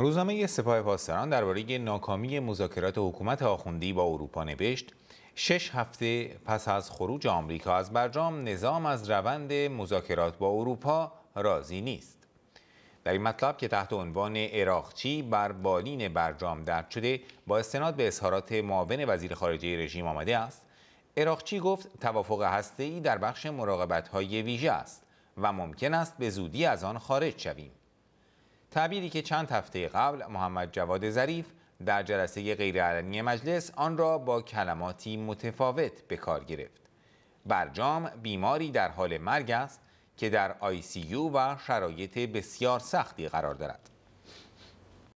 روزنامه سپاه پاسداران درباره ناکامی مذاکرات حکومت آخوندی با اروپا نوشت شش هفته پس از خروج آمریکا از برجام نظام از روند مذاکرات با اروپا راضی نیست در این مطلب که تحت عنوان اراقچی بر بالین برجام درد شده با استناد به اظهارات معاون وزیر خارجه رژیم آمده است اراقچی گفت توافق ای در بخش مراقبت‌های ویژه است و ممکن است به زودی از آن خارج شویم تعبیری که چند هفته قبل محمد جواد ظریف در جلسه غیرعلنی مجلس آن را با کلماتی متفاوت به کار گرفت برجام بیماری در حال مرگ است که در یو و شرایط بسیار سختی قرار دارد